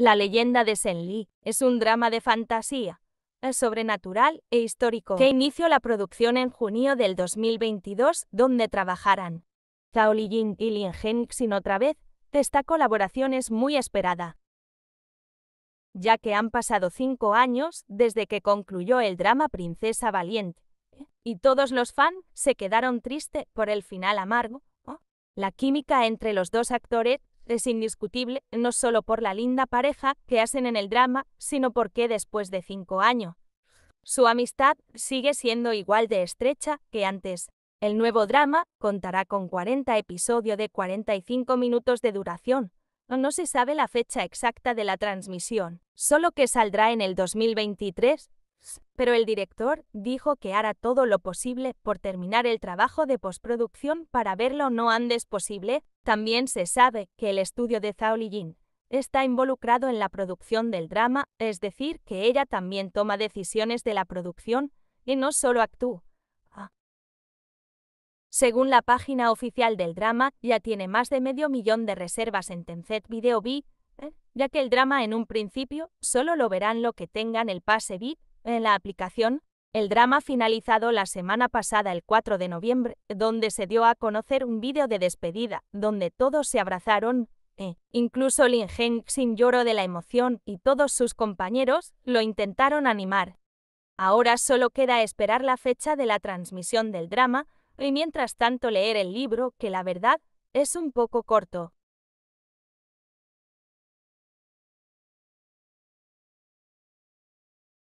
La leyenda de Li es un drama de fantasía, eh, sobrenatural e histórico que inició la producción en junio del 2022, donde trabajarán Zhao Liying y Lin Xin otra vez. Esta colaboración es muy esperada, ya que han pasado cinco años desde que concluyó el drama Princesa Valiente, y todos los fans se quedaron tristes por el final amargo. La química entre los dos actores es indiscutible, no solo por la linda pareja que hacen en el drama, sino porque después de cinco años, su amistad sigue siendo igual de estrecha que antes. El nuevo drama contará con 40 episodios de 45 minutos de duración. No se sabe la fecha exacta de la transmisión, solo que saldrá en el 2023, pero el director dijo que hará todo lo posible por terminar el trabajo de postproducción para verlo no antes posible. También se sabe que el estudio de Zhao Lijin está involucrado en la producción del drama, es decir, que ella también toma decisiones de la producción y no solo actúa. Según la página oficial del drama, ya tiene más de medio millón de reservas en Tencent Video B, eh, ya que el drama en un principio solo lo verán lo que tengan el pase B, en la aplicación, el drama finalizado la semana pasada el 4 de noviembre, donde se dio a conocer un vídeo de despedida, donde todos se abrazaron, e incluso Lin sin lloró de la emoción y todos sus compañeros lo intentaron animar. Ahora solo queda esperar la fecha de la transmisión del drama y mientras tanto leer el libro, que la verdad es un poco corto.